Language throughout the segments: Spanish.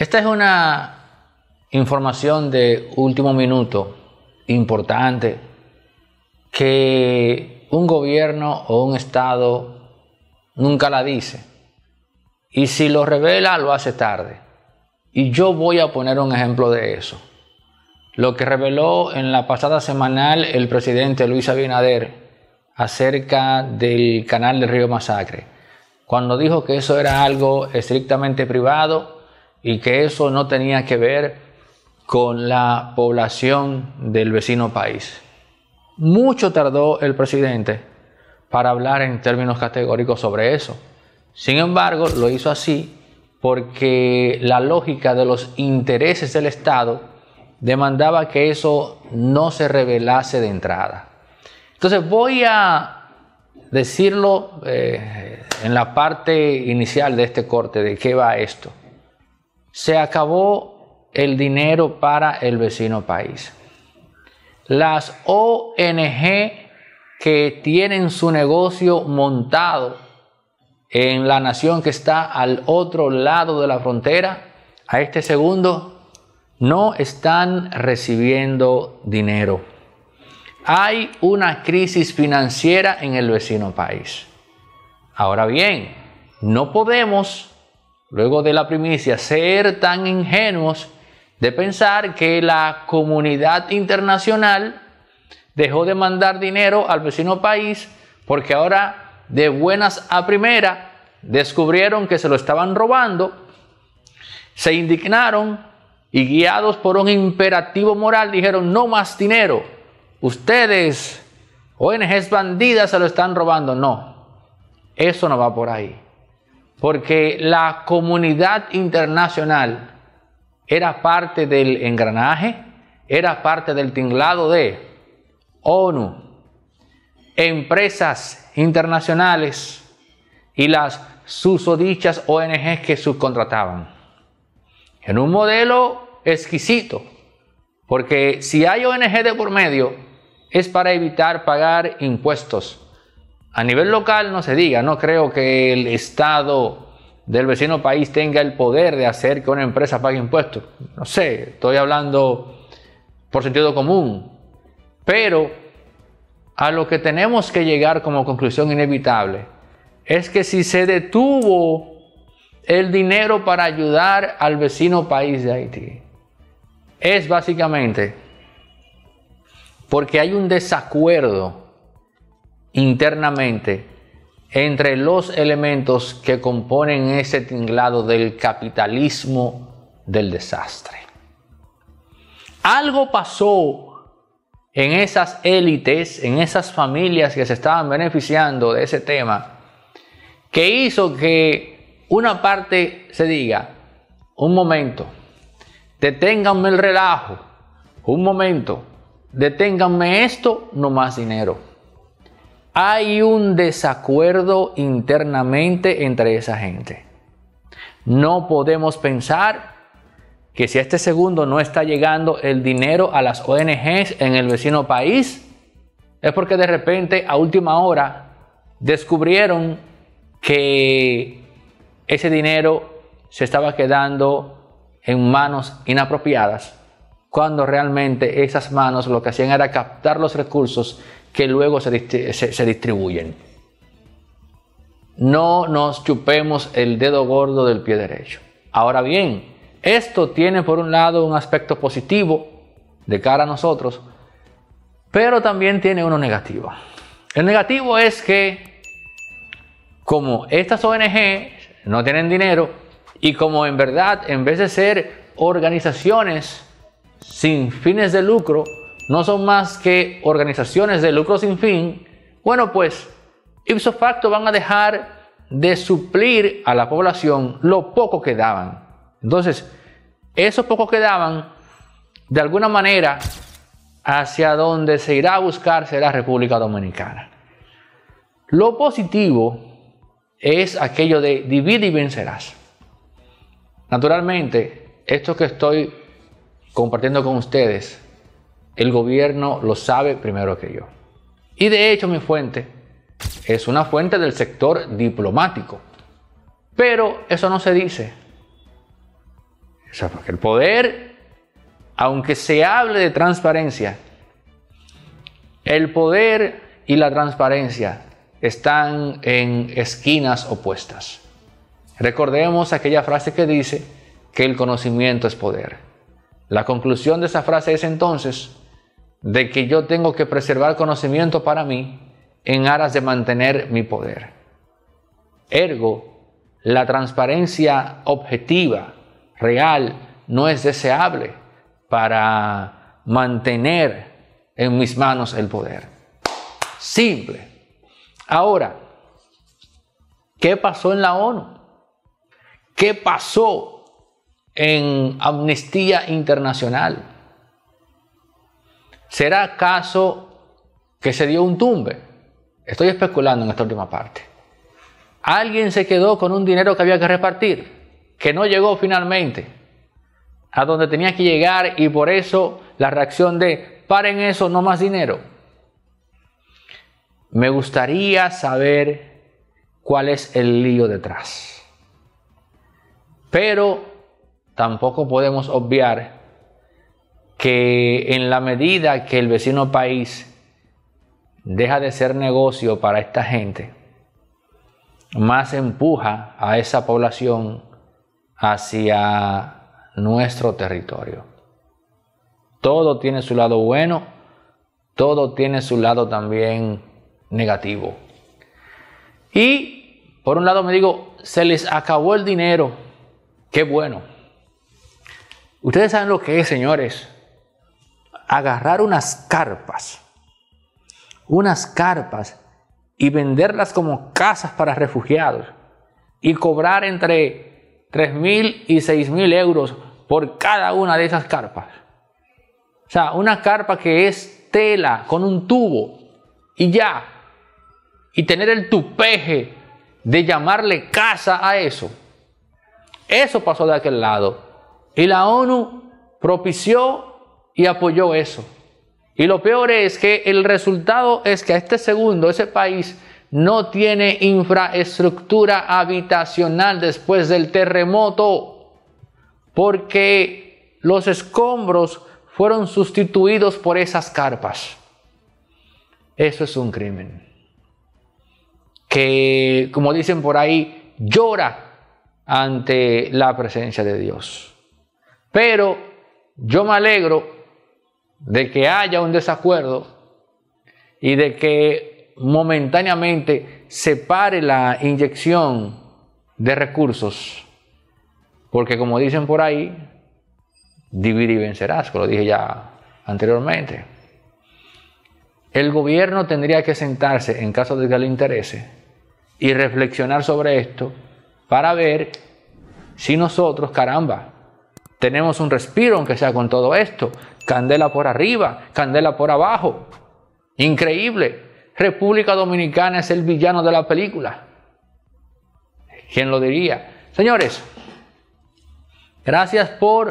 Esta es una información de último minuto importante que un gobierno o un Estado nunca la dice. Y si lo revela, lo hace tarde. Y yo voy a poner un ejemplo de eso. Lo que reveló en la pasada semanal el presidente Luis Abinader acerca del canal del río Masacre, cuando dijo que eso era algo estrictamente privado y que eso no tenía que ver con la población del vecino país. Mucho tardó el presidente para hablar en términos categóricos sobre eso. Sin embargo, lo hizo así porque la lógica de los intereses del Estado demandaba que eso no se revelase de entrada. Entonces voy a decirlo eh, en la parte inicial de este corte, de qué va esto se acabó el dinero para el vecino país. Las ONG que tienen su negocio montado en la nación que está al otro lado de la frontera, a este segundo, no están recibiendo dinero. Hay una crisis financiera en el vecino país. Ahora bien, no podemos luego de la primicia, ser tan ingenuos de pensar que la comunidad internacional dejó de mandar dinero al vecino país porque ahora de buenas a primera descubrieron que se lo estaban robando, se indignaron y guiados por un imperativo moral dijeron no más dinero, ustedes ONGs bandidas se lo están robando, no, eso no va por ahí porque la comunidad internacional era parte del engranaje, era parte del tinglado de ONU, empresas internacionales y las susodichas ONGs que subcontrataban. En un modelo exquisito, porque si hay ONG de por medio, es para evitar pagar impuestos a nivel local no se diga, no creo que el Estado del vecino país tenga el poder de hacer que una empresa pague impuestos. No sé, estoy hablando por sentido común. Pero a lo que tenemos que llegar como conclusión inevitable es que si se detuvo el dinero para ayudar al vecino país de Haití, es básicamente porque hay un desacuerdo internamente entre los elementos que componen ese tinglado del capitalismo del desastre. Algo pasó en esas élites, en esas familias que se estaban beneficiando de ese tema, que hizo que una parte se diga, un momento, deténganme el relajo, un momento, deténganme esto, no más dinero hay un desacuerdo internamente entre esa gente. No podemos pensar que si este segundo no está llegando el dinero a las ONGs en el vecino país, es porque de repente a última hora descubrieron que ese dinero se estaba quedando en manos inapropiadas, cuando realmente esas manos lo que hacían era captar los recursos que luego se, distribuyen. No nos chupemos el dedo gordo del pie derecho. Ahora bien, esto tiene por un lado un aspecto positivo de cara a nosotros, pero también tiene uno negativo. El negativo es que como estas ONG no tienen dinero y como en verdad en vez de ser organizaciones sin fines de lucro, no son más que organizaciones de lucro sin fin, bueno, pues ipso facto van a dejar de suplir a la población lo poco que daban. Entonces, esos pocos que daban, de alguna manera, hacia donde se irá a buscar será República Dominicana. Lo positivo es aquello de divide y vencerás. Naturalmente, esto que estoy compartiendo con ustedes el gobierno lo sabe primero que yo. Y de hecho mi fuente es una fuente del sector diplomático. Pero eso no se dice. porque el poder, aunque se hable de transparencia, el poder y la transparencia están en esquinas opuestas. Recordemos aquella frase que dice que el conocimiento es poder. La conclusión de esa frase es entonces de que yo tengo que preservar conocimiento para mí en aras de mantener mi poder. Ergo, la transparencia objetiva, real, no es deseable para mantener en mis manos el poder. Simple. Ahora, ¿qué pasó en la ONU? ¿Qué pasó en Amnistía Internacional? ¿Será caso que se dio un tumbe? Estoy especulando en esta última parte. Alguien se quedó con un dinero que había que repartir, que no llegó finalmente a donde tenía que llegar y por eso la reacción de paren eso, no más dinero. Me gustaría saber cuál es el lío detrás. Pero tampoco podemos obviar que en la medida que el vecino país deja de ser negocio para esta gente, más empuja a esa población hacia nuestro territorio. Todo tiene su lado bueno, todo tiene su lado también negativo. Y por un lado me digo, se les acabó el dinero, qué bueno. Ustedes saben lo que es, señores agarrar unas carpas, unas carpas y venderlas como casas para refugiados y cobrar entre 3.000 y 6.000 euros por cada una de esas carpas. O sea, una carpa que es tela con un tubo y ya. Y tener el tupeje de llamarle casa a eso. Eso pasó de aquel lado. Y la ONU propició y apoyó eso. Y lo peor es que el resultado es que a este segundo, ese país, no tiene infraestructura habitacional después del terremoto, porque los escombros fueron sustituidos por esas carpas. Eso es un crimen. Que, como dicen por ahí, llora ante la presencia de Dios. Pero yo me alegro de que haya un desacuerdo y de que momentáneamente se pare la inyección de recursos, porque como dicen por ahí, dividir y vencerás, lo dije ya anteriormente. El gobierno tendría que sentarse, en caso de que le interese, y reflexionar sobre esto para ver si nosotros, caramba, tenemos un respiro, aunque sea con todo esto, candela por arriba, candela por abajo. Increíble. República Dominicana es el villano de la película. ¿Quién lo diría? Señores, gracias por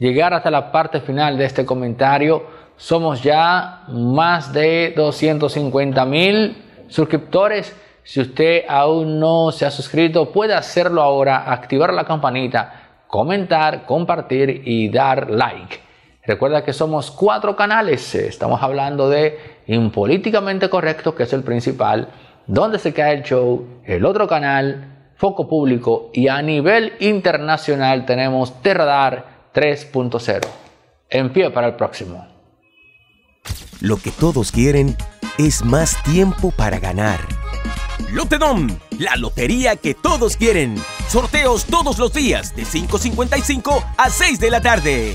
llegar hasta la parte final de este comentario. Somos ya más de 250 mil suscriptores. Si usted aún no se ha suscrito, puede hacerlo ahora, activar la campanita, comentar, compartir y dar like. Recuerda que somos cuatro canales. Estamos hablando de Impolíticamente Correcto, que es el principal, Donde se cae el show, el otro canal, Foco Público y a nivel internacional tenemos Terradar 3.0. En pie para el próximo. Lo que todos quieren es más tiempo para ganar. Lotedom, la lotería que todos quieren. Sorteos todos los días de 5.55 a 6 de la tarde.